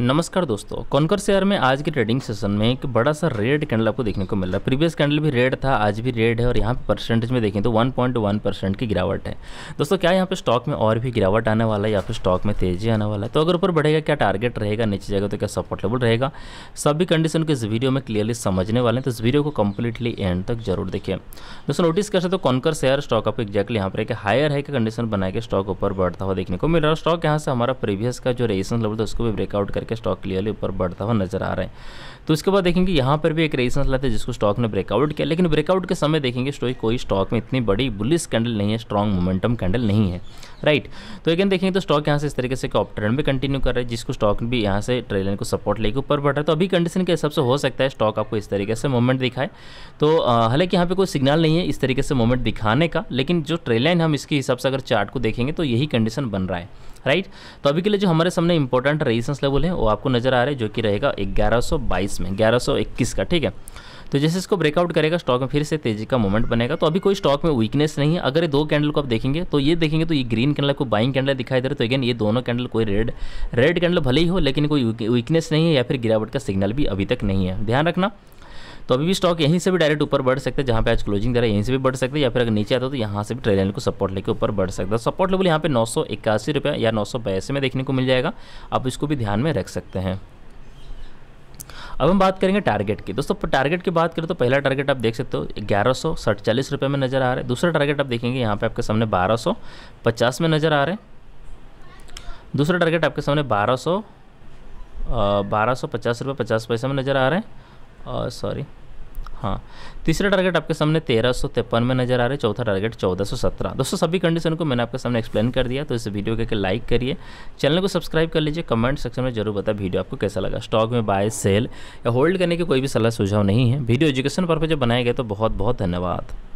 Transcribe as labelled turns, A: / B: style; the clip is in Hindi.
A: नमस्कार दोस्तों कॉन्कर शेयर में आज के ट्रेडिंग सेशन में एक बड़ा सा रेड कैंडल आपको देखने को मिल रहा है प्रीवियस कैंडल भी रेड था आज भी रेड है और यहाँ परसेंटेज में देखें तो 1.1 परसेंट की गिरावट है दोस्तों क्या यहाँ पे स्टॉक में और भी गिरावट आने वाला है या फिर स्टॉक में तेजी आने वाला है तो अगर ऊपर बढ़ेगा क्या टारगेट रहेगा नीचे जाएगा तो क्या सपोर्टेबल रहेगा सभी कंडीशन को इस वीडियो में क्लियरली समझने वाले हैं तो इस वीडियो को कम्प्लीटली एंड तक जरूर देखिए दोस्तों नोटिस कर सकते तो कॉन्कर शेयर स्टॉक आपको एक्जैक्टली यहाँ पर एक हायर है कि कंडीशन बना के स्टॉक ऊपर बढ़ता हुआ देखने को मिल रहा है स्टॉक यहाँ से हमारा प्रीवियस का जो रेजिस्टेंस लेवल था उसको भी ब्रेकआउट करके स्टॉक क्लियरली ऊपर बढ़ता हुआ नजर आ रहा है तो इसके बाद देखेंगे यहाँ पर भी एक रेजिस्टेंस लाते हैं जिसको स्टॉक ने ब्रेकआउट किया लेकिन ब्रेकआउट के समय देखेंगे स्टॉक कोई स्टॉक में इतनी बड़ी बुलिस कैंडल नहीं है स्ट्रॉन्ग मोमेंटम कैंडल नहीं है राइट तो अगेन देखेंगे तो स्टॉक यहाँ से इस तरीके से ऑप ट्रेंड भी कंटिन्यू कर रहा है जिसको स्टॉक भी यहाँ से ट्रेलर को सपोर्ट लेकर ऊपर बढ़ रहा है तो अभी कंडीशन के हिसाब से हो सकता है स्टॉक आपको इस तरीके से मूवमेंट दिखाए तो हालांकि यहाँ पे कोई सिग्नल नहीं है इस तरीके से मूवमेंट दिखाने का लेकिन जो ट्रेलाइन हम इसके हिसाब से अगर चार्ट को देखेंगे तो यही कंडीशन बन रहा है राइट तो अभी के लिए जो हमारे सामने इंपॉर्टेंट रेजिस्टेंस लेवल है वो आपको नजर आ रहा है जो कि रहेगा ग्यारह में ग्यारह का ठीक है तो जैसे इसको ब्रेकआउट करेगा स्टॉक में फिर से तेजी का मूवमेंट बनेगा तो अभी कोई स्टॉक में वीकनेस नहीं है अगर ये दो कैंडल को आप देखेंगे तो ये देखेंगे तो ये ग्रीन कैंडल को बाइंग कैंडल दिखाई दे रहा है तो अगेन ये दोनों कैंडल कोई रेड रेड कैंडल भले ही हो लेकिन कोई वीकनेस नहीं है या फिर गिरावट का सिग्नल भी अभी तक नहीं है ध्यान रखना तो अभी भी स्टॉक यहीं से भी डायरेक्ट ऊपर बढ़ सकते हैं जहाँ पे आज क्लोजिंग दे रहा है यहीं से भी बढ़ सकते हैं या फिर अगर नीचे आता तो यहाँ से भी ट्रेड लाइन को सपोर्ट लेके ऊपर बढ़ सकता है सपोर्ट लेवल यहाँ पे नौ सौ इक्यासी रुपये या नौ सौ बयासी में देखने को मिल जाएगा आप इसको भी ध्यान में रख सकते हैं अब हम बात करेंगे टारगेट की दोस्तों टारगेट की बात करें तो पहला टारगेट आप देख सकते हो ग्यारह सौ सड़चालीस रुपये में नज़र आ रहा है दूसरा टारगेट आप देखेंगे यहाँ पे आपके सामने बारह सौ पचास में नज़र आ रहे हैं दूसरा टारगेट आपके सामने बारह सौ बारह सौ पचास रुपये पचास पैसे में नज़र आ रहे हैं सॉरी हाँ तीसरा टारगेट आपके सामने तेरह सौ तिरपन में नजर आ रहा है चौथा टारगेट चौदह सौ सत्रह दोस्तों सभी कंडीशन को मैंने आपके सामने एक्सप्लेन कर दिया तो इस वीडियो के लाइक करिए चैनल को सब्सक्राइब कर लीजिए कमेंट सेक्शन में जरूर बताया वीडियो आपको कैसा लगा स्टॉक में बाय सेल या होल्ड करने की कोई भी सलाह सुझाव नहीं है वीडियो एजुकेशन पर्पज जब बनाया गया तो बहुत बहुत धन्यवाद